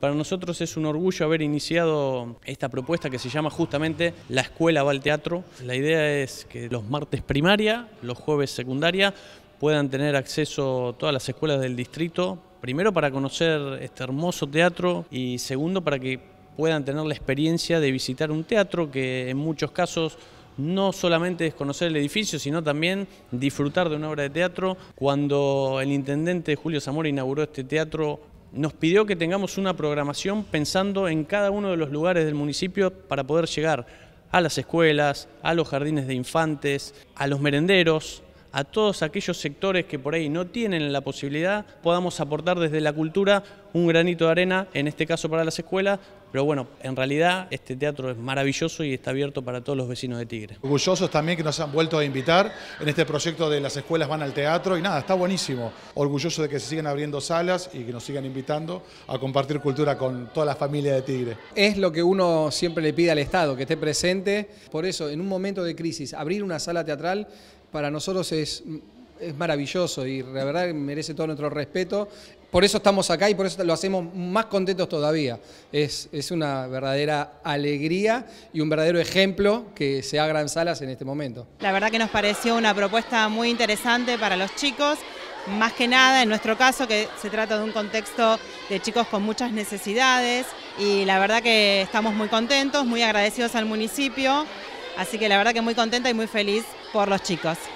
Para nosotros es un orgullo haber iniciado esta propuesta que se llama justamente La Escuela va al Teatro. La idea es que los martes primaria, los jueves secundaria, puedan tener acceso todas las escuelas del distrito, primero para conocer este hermoso teatro y segundo para que puedan tener la experiencia de visitar un teatro que en muchos casos no solamente es conocer el edificio, sino también disfrutar de una obra de teatro. Cuando el intendente Julio Zamora inauguró este teatro, nos pidió que tengamos una programación pensando en cada uno de los lugares del municipio para poder llegar a las escuelas, a los jardines de infantes, a los merenderos, a todos aquellos sectores que por ahí no tienen la posibilidad, podamos aportar desde la cultura un granito de arena, en este caso para las escuelas, pero bueno, en realidad este teatro es maravilloso y está abierto para todos los vecinos de Tigre. Orgullosos también que nos han vuelto a invitar en este proyecto de las escuelas van al teatro y nada, está buenísimo. Orgulloso de que se sigan abriendo salas y que nos sigan invitando a compartir cultura con toda la familia de Tigre. Es lo que uno siempre le pide al Estado, que esté presente. Por eso, en un momento de crisis, abrir una sala teatral para nosotros es, maravilloso y la verdad merece todo nuestro respeto. Por eso estamos acá y por eso lo hacemos más contentos todavía. Es, es una verdadera alegría y un verdadero ejemplo que se Gran salas en este momento. La verdad que nos pareció una propuesta muy interesante para los chicos más que nada en nuestro caso que se trata de un contexto de chicos con muchas necesidades y la verdad que estamos muy contentos, muy agradecidos al municipio, así que la verdad que muy contenta y muy feliz por las chicas.